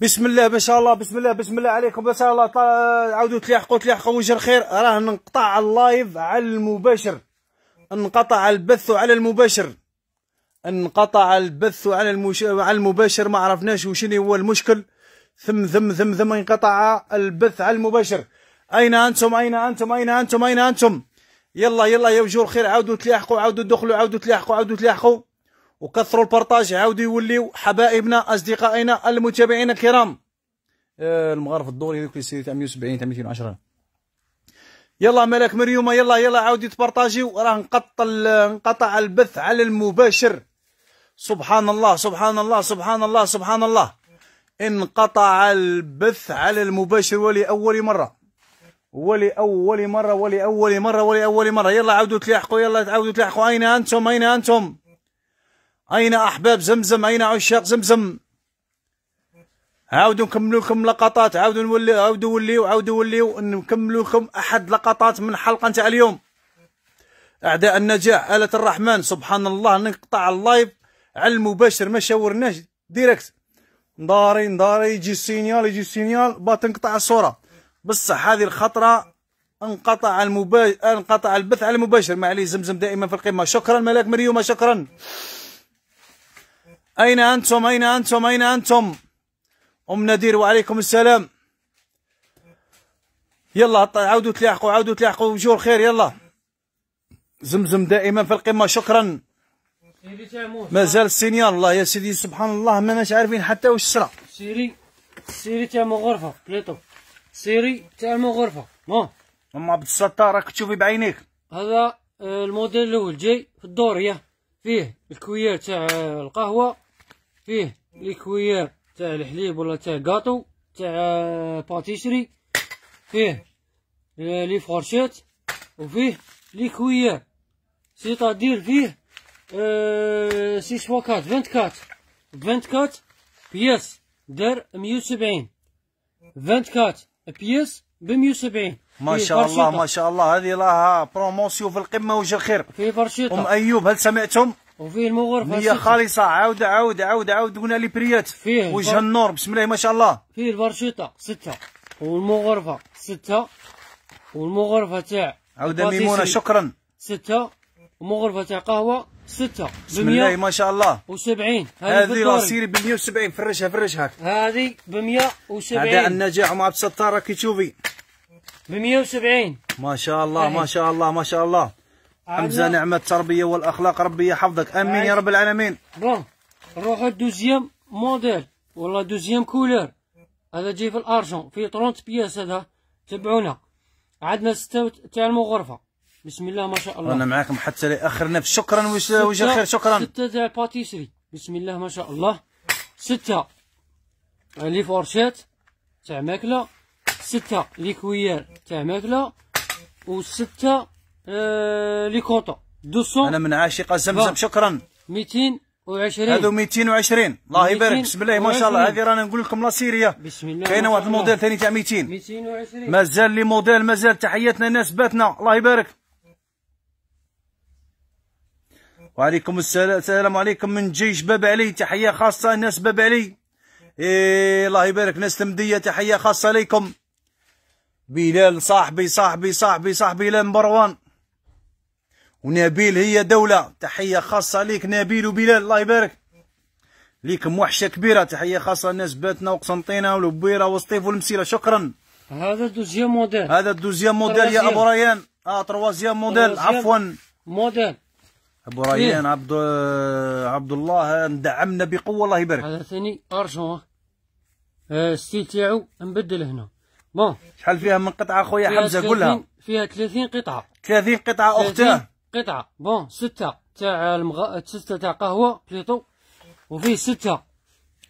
بسم الله ما شاء الله بسم الله بسم الله عليكم ما شاء الله عاودوا تلحقوا تلحقوا وجه الخير راه نقطع اللايف على المباشر انقطع البث على المباشر انقطع البث على المش... على المباشر ما عرفناش وشنو هو المشكل ثم ثم ثم ثم انقطع البث على المباشر اين انتم اين انتم اين انتم اين انتم يلا يلا يا وجه الخير عاودوا تلاحقوا عاودوا دخلوا عاودوا تلاحقوا عاودوا تلاحقوا وكثروا البارطاج عاودوا يوليو حبايبنا اصدقائنا المتابعين الكرام آه، المغارف الدوري هذوك اللي تاع 170 تاع 210 يلا ملك مريوم يلا يلا عاودي تبارطاجيو راه انقطع انقطع البث على المباشر سبحان الله سبحان الله سبحان الله سبحان الله انقطع البث على المباشر ولاول مره ولاول مره ولاول مره ولاول مره يلا عاودوا تلاحقوا يلا عاودوا تلاحقوا اين انتم اين انتم أين أحباب زمزم أين عشاق زمزم عاودوا نكملوا لكم لقطات عاودوا نولي عاودوا وليو عاودوا وليو نكملوا لكم أحد لقطات من حلقة نتاع اليوم أعداء النجاح آلة الرحمن سبحان الله نقطع اللايف على المباشر ما شاورناش ديريكت نداري نداري يجي السينيال يجي السينيال با تنقطع الصورة بصح هذه الخطرة انقطع المباشر انقطع البث على المباشر ما عليه زمزم دائما في القمة شكرا ملاك مريومة شكرا أين أنتم أين أنتم أين أنتم أم ندير وعليكم السلام يلا عاودوا تلاحقوا عاودوا تلاحقوا وجوه الخير يلا زمزم دائما في القمة شكرا مازال السينيال الله يا سيدي سبحان الله ما ناش عارفين حتى واش صرا سيري سيري تاع غرفة بليطو سيري تاع غرفة مو أم عبد الستار راك تشوفي بعينيك هذا آه، الموديل الأول جاي في الدور ياه فيه الكويات تاع القهوة فيه ليكوير تاع الحليب ولا تاع كاطو تاع باتيشري فيه آه، لي فورشيت وفيه ليكوير سيتادير فيه أه سي كات فانت 24 بياس دار ميه فانت 24 بياس بميه وسبعين ما شاء الله ما شاء الله هذه لها بروموسيو في القمه وجه الخير في فرشيطه ام ايوب هل سمعتم وفيه المغرفه هي خالصه عاود عاود عاود عاود قلنا لي بريات فيه وجه البر... النور بسم الله ما شاء الله فيه البرشيطه سته والمغرفه سته والمغرفه تاع عاوده ميمونه شكرا سته ومغرفه تاع قهوه سته بسم الله ما شاء الله و70 هذه لاسيري ب 170 فرشها فرشها هذه ب 170 هذا النجاح مع عبد الستار تشوفي ب 170 ما شاء الله ما شاء الله ما شاء الله حمزه نعمه التربيه والاخلاق ربي يحفظك امين يا رب العالمين بون نروح الدوزيام موديل ولا دوزيام كولور هذا جاي في الارجون في 30 بياس هذا تبعونا عندنا ستة تاع المغرفه بسم الله ما شاء الله انا معاكم حتى لاخر نفس شكرا وش خير شكرا ستة تاع الباتيسري بسم الله ما شاء الله ستة لي فورشات تاع ماكله ستة لي كويير تاع ماكله وستة آه، لي كوطو 200 انا من عاشق زمزم شكرا 220 هذو 220 الله يبارك بسم الله ما شاء الله هذه رانا نقول لكم لا سيريا بسم الله كاينه واحد الموديل ثاني تاع 200 220 مازال لي موديل مازال تحياتنا الناس باتنا الله يبارك وعليكم السلام السلام عليكم من جيش باب علي تحيه خاصه الناس باب علي إيه الله يبارك ناس تمديه تحيه خاصه ليكم بلال صاحبي صاحبي صاحبي صاحبي, صاحبي ونبيل هي دولة تحية خاصة ليك نبيل وبلال الله يبارك ليك موحشة كبيرة تحية خاصة الناس باتنا وقسنطينة ولبيرة وسطيف والمسيرة شكرا هذا الدوزيام موديل هذا الدوزيام موديل يا أبو ريان اه تروازيام موديل عفوا موديل ابو ريان إيه. عبد عبد الله ندعمنا بقوه الله يبارك هذا ثاني ارجون آه، الستيل تاعو نبدل هنا بون شحال فيها من قطعه خويا حمزه قولها فيها 30 قطعه 30 قطعه اختاه قطعة بون ستة تاع المغ... ستة تاع قهوة بليطو وفيه ستة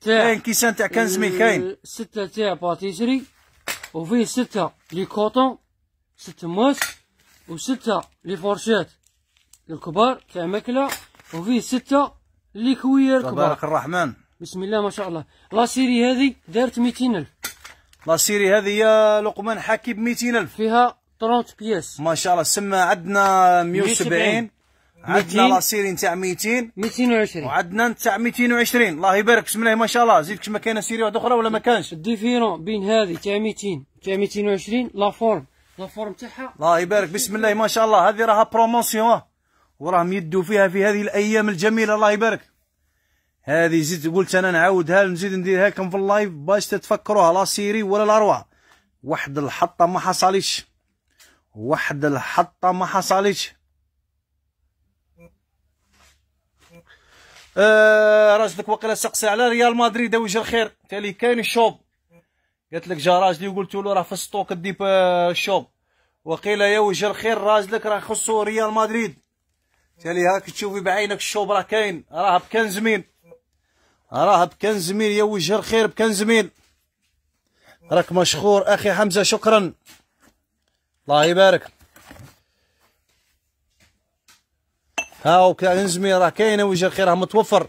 تاع كاين كيسان تاع كنز مي كاين آه، ستة تاع باتيسري وفيه ستة لي كوطون ست موس وستة لي فورشات الكبار تاع ماكلة وفيه ستة لي كوير كبار تبارك الرحمن بسم الله ما شاء الله لا سيري هذه دارت ميتين ألف لا سيري هذه يا لقمان حكي بميتين ألف فيها 30 بياس ما شاء الله سما عندنا 170 عندنا لاسيري نتاع 200 220 وعندنا نتاع 220 الله يبارك بسم الله ما شاء الله زيدك ما كاينه سيري واحده اخرى ولا ما كانش الديفيرون بين هذه تاع 200 تاع 220 لا فورم لا فورم تاعها الله يبارك بسم الله ما شاء الله هذه راها بروموسيون وراهم يدوا فيها في هذه الايام الجميله الله يبارك هذه زيد قلت انا نعاودها نزيد نديرها لكم في اللايف باش تتفكروها لا سيري ولا لا روعه واحد الحطه ما حصلش واحد الحطه ما حصلتش آه راجلك واقيلا سقسي على ريال مدريد وجه الخير قال كاين الشوب قالت لك جا راجلي وقلت له راه في السطوك ديب أه، الشوب وقيلا يا وجه الخير راجلك راه خصو ريال مدريد قال هاك تشوفي بعينك الشوب راه كاين راه بكان زميل راه بكان زميل يا وجه الخير بكان زميل راك مشخور اخي حمزه شكرا الله يبارك هاو كاين نزمي راه كاينه وجه الخير راه متوفر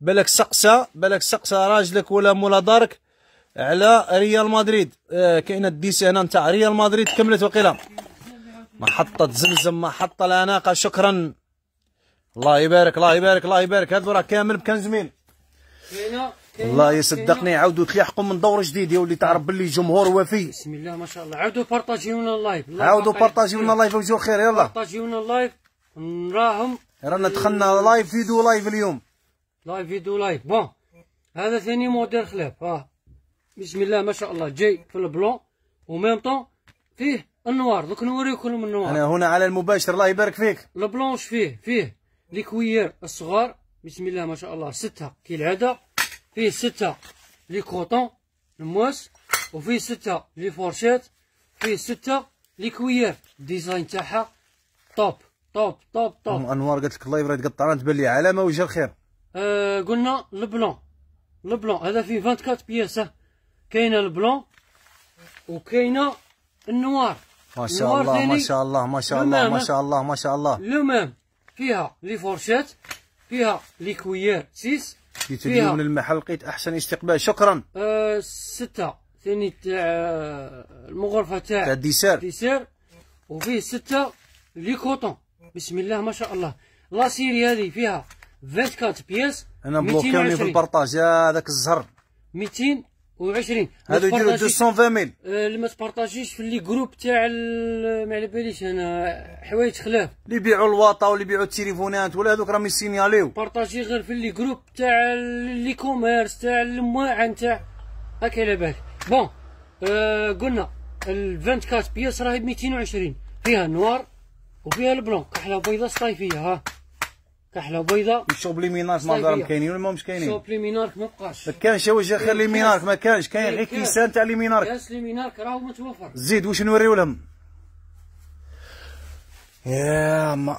بالك سقسا بالك سقسا راجلك ولا مولا دارك على ريال مدريد آه كاينه سي هنا نتاع ريال مدريد كملت وقيله محطه زمزم محطه الاناقه شكرا الله يبارك الله يبارك الله يبارك هذا راه كامل بكنزمين الله يصدقني عاودوا تلحقوا من دور جديد يا ولي تعرف باللي جمهور وفي بسم الله ما شاء الله عاودوا بارطاجيونا اللايف عاودوا بارطاجيونا اللايف وجو خير يلا بارطاجيونا اللايف نراهم رانا دخلنا لايف فيديو لايف اليوم لايف فيديو لايف بون هذا ثاني موديل خلاف اه بسم الله ما شاء الله جاي في البلون وميم طون فيه النوار دوك نوريكم النوار انا هنا على المباشر الله يبارك فيك البلونش فيه فيه ليكوير الصغار بسم الله ما شاء الله ستة كالعاده فيه ستة لي كوطون المواس وفيه ستة لي فورشيت فيه ستة لي كويير الديزاين تاعها طوب طوب طوب طوب انوار قالت لك الله يبرد قطعنا تبان لي علامه وجه الخير آه قلنا البلون البلون هذا فيه 24 بياسه كاينه البلون وكاينه النوار ما شاء الله ما شاء الله ما شاء الله ما شاء الله ما شاء الله لو ميم فيها لي فورشيت فيها لي كويير 6 جيت اليوم للمحل لقيت احسن استقبال شكرا أه سته ثاني تاع المغرفه تاع تاع الديسير الديسير وفيه سته لي كوتون بسم الله ما شاء الله لا سيري هذه فيها 24 بياس انا بلوكاني في البرطاج هذاك الزهر 200 وعشرين 20 هادو يديروا ميل اللي ما تبارطاجيش في لي جروب تاع ما على باليش انا حوايج خلاف اللي يبيعوا الواطا واللي يبيعوا التليفونات ولا هذوك راهم يسينياليو بارطاجي غير في لي جروب تاع لي كوميرس تاع المواعن تاع هاك على بالك بون آه قلنا ال 24 بياس راهي ب 220 فيها نوار وفيها البلونك احلى بيضه صيفيه ها كحله بيضاء الشوب لي مينارك ما دارهم كاينين ولا ماهمش كاينين الشوب لي مينارك ما بقاش ما كانش واش جا خير لي مينارك ما كانش كاين غير كيسان تاع لي مينارك كاس لي مينارك راهو متوفر زيد واش نوريو لهم يا ما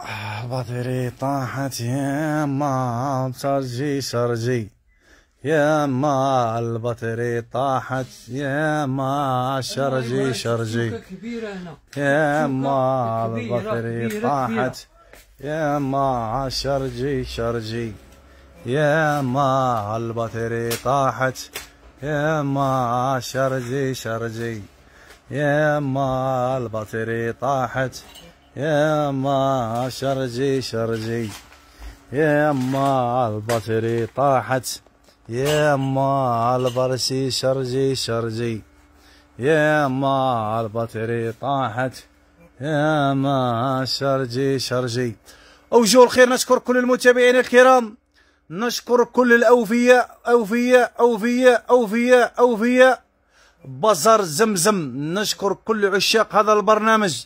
باتري طاحت يا ما شارجي سرجي يا ما البطري طاحت يا ما شرجي شرجي يا ما البطري طاحت يا ما شرجي شرجي يا ما البطري طاحت يا ما شرجي شرجي يا ما البطري طاحت يا ما شرجي شرجي يا ما البطري طاحت يا ما البرسي شرجي شرجي يا ما البطري طاحت يا ما شرجي شرجي أوجه الخير نشكر كل المتابعين الكرام نشكر كل الأوفياء أوفياء أوفياء أوفياء أوفياء بزر زمزم نشكر كل عشاق هذا البرنامج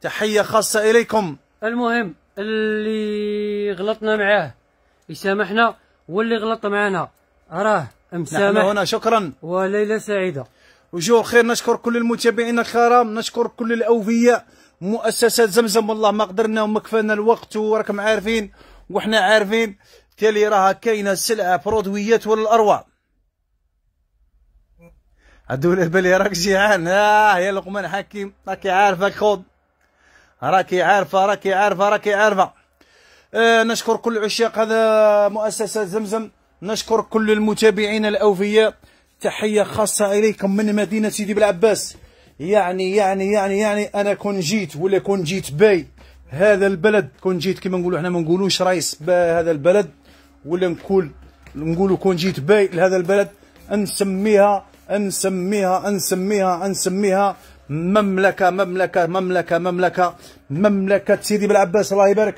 تحية خاصة إليكم المهم اللي غلطنا معاه يسامحنا واللي غلط معنا راه مسامح هنا شكرا وليلة سعيدة وجوه الخير نشكر كل المتابعين الكرام نشكر كل الأوفياء مؤسسات زمزم والله ما قدرنا وما كفانا الوقت وراكم عارفين وحنا عارفين تالي راها كاينه سلعه برودويات ولا الاروع الدولة بالي راك جيعان اه يا لقمان حكيم راكي عارفه خوض راكي عارفه راكي عارفه راكي عارفه آه نشكر كل عشاق هذا مؤسسه زمزم نشكر كل المتابعين الاوفياء تحيه خاصه اليكم من مدينه سيدي بلعباس يعني يعني يعني يعني انا كون جيت ولا كون جيت باي هذا البلد كون جيت كما نقولوا احنا ما نقولوش رئيس هذا البلد ولا نقول نقولوا كون جيت باي لهذا البلد نسميها نسميها نسميها نسميها مملكة مملكة مملكة مملكة مملكة سيدي بالعباس الله يبارك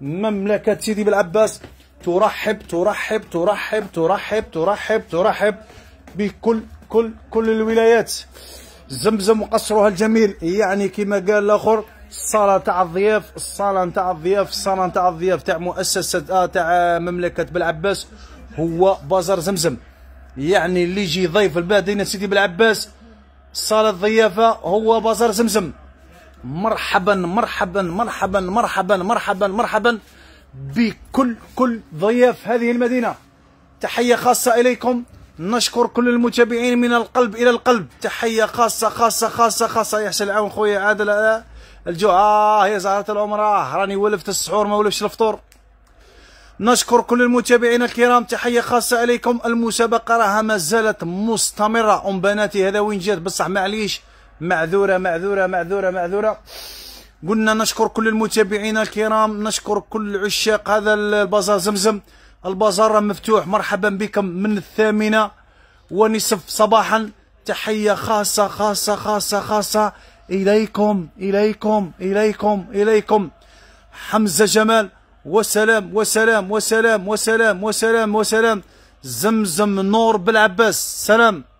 مملكة سيدي بالعباس ترحب ترحب ترحب ترحب ترحب ترحب بكل كل كل الولايات زمزم وقصرها الجميل يعني كما قال الاخر الصاله تاع الضياف الصاله تاع الضياف الصاله تاع الضياف تاع مؤسسه آه تاع مملكه بلعباس هو بازار زمزم يعني اللي يجي ضيف البادينا سيدي بلعباس صاله الضيافه هو بازار زمزم مرحبا مرحبا مرحبا مرحبا مرحبا مرحبا بكل كل ضياف هذه المدينه تحيه خاصه اليكم نشكر كل المتابعين من القلب الى القلب تحيه خاصه خاصه خاصه خاصه يحسن العون خويا عادل الجوع آه هي آه، زهرة العمرة آه، راني ولفت السحور ما ولفش الفطور نشكر كل المتابعين الكرام تحية خاصة عليكم المسابقة راها ما زالت مستمرة أم بناتي هذا وين جات بصح معليش معذورة معذورة معذورة معذورة قلنا نشكر كل المتابعين الكرام نشكر كل عشاق هذا البازار زمزم البازار مفتوح مرحبا بكم من الثامنة ونصف صباحا تحية خاصة خاصة خاصة خاصة إليكم إليكم إليكم إليكم حمزة جمال وسلام وسلام وسلام وسلام وسلام وسلام زمزم نور بالعباس سلام